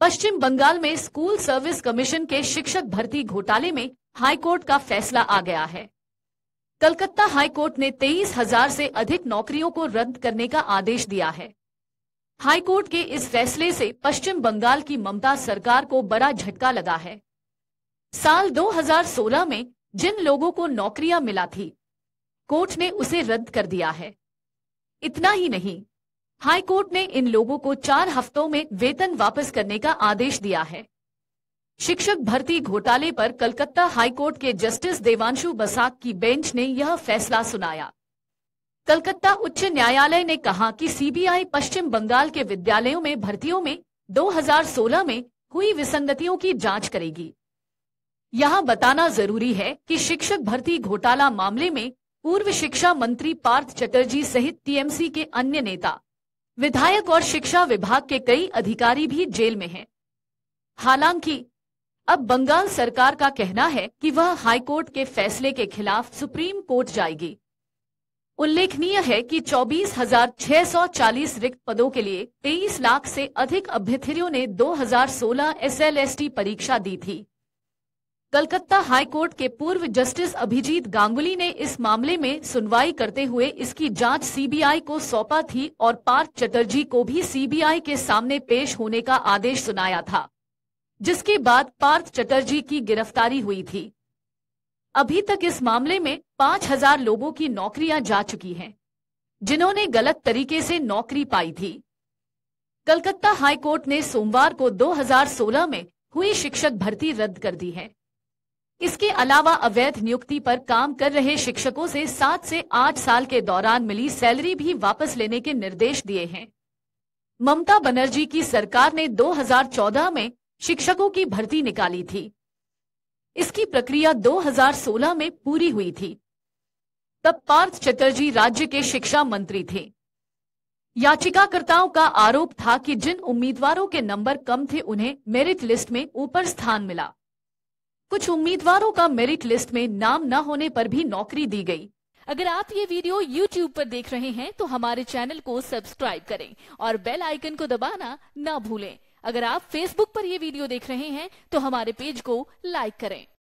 पश्चिम बंगाल में school service commission के शिक्षक भर्ती घोटाले में हाईकोर्ट का फैसला आ गया है कलकत्ता हाईकोर्ट ने तेईस हजार से अधिक नौकरियों को रद्द करने का आदेश दिया है हाईकोर्ट के इस फैसले से पश्चिम बंगाल की ममता सरकार को बड़ा झटका लगा है साल 2016 में जिन लोगों को नौकरियां मिला थी कोर्ट ने उसे रद्द कर दिया है इतना ही नहीं हाई कोर्ट ने इन लोगों को चार हफ्तों में वेतन वापस करने का आदेश दिया है शिक्षक भर्ती घोटाले पर कलकत्ता हाईकोर्ट के जस्टिस देवांशु बसाक की बेंच ने यह फैसला सुनाया कलकत्ता उच्च न्यायालय ने कहा कि सीबीआई पश्चिम बंगाल के विद्यालयों में भर्तियों में 2016 में हुई विसंगतियों की जांच करेगी यहां बताना जरूरी है कि शिक्षक भर्ती घोटाला मामले में पूर्व शिक्षा मंत्री पार्थ चटर्जी सहित टीएमसी के अन्य नेता विधायक और शिक्षा विभाग के कई अधिकारी भी जेल में हैं। हालांकि अब बंगाल सरकार का कहना है कि वह हाईकोर्ट के फैसले के खिलाफ सुप्रीम कोर्ट जाएगी उल्लेखनीय है कि 24,640 रिक्त पदों के लिए 23 लाख से अधिक अभ्यर्थियों ने 2016 एसएलएसटी परीक्षा दी थी कलकत्ता हाईकोर्ट के पूर्व जस्टिस अभिजीत गांगुली ने इस मामले में सुनवाई करते हुए इसकी जांच सीबीआई को सौंपा थी और पार्थ चटर्जी को भी सीबीआई के सामने पेश होने का आदेश सुनाया था जिसके बाद पार्थ चटर्जी की गिरफ्तारी हुई थी अभी तक इस मामले में 5000 हजार लोगों की नौकरियां जा चुकी हैं जिन्होंने गलत तरीके से नौकरी पाई थी कलकत्ता हाईकोर्ट ने सोमवार को 2016 में हुई शिक्षक भर्ती रद्द कर दी है इसके अलावा अवैध नियुक्ति पर काम कर रहे शिक्षकों से सात से आठ साल के दौरान मिली सैलरी भी वापस लेने के निर्देश दिए हैं ममता बनर्जी की सरकार ने 2014 में शिक्षकों की भर्ती निकाली थी इसकी प्रक्रिया 2016 में पूरी हुई थी तब पार्थ चटर्जी राज्य के शिक्षा मंत्री थे याचिकाकर्ताओं का आरोप था कि जिन उम्मीदवारों के नंबर कम थे उन्हें मेरिट लिस्ट में ऊपर स्थान मिला कुछ उम्मीदवारों का मेरिट लिस्ट में नाम न होने पर भी नौकरी दी गई अगर आप ये वीडियो YouTube पर देख रहे हैं तो हमारे चैनल को सब्सक्राइब करें और बेल आइकन को दबाना ना भूलें अगर आप Facebook पर ये वीडियो देख रहे हैं तो हमारे पेज को लाइक करें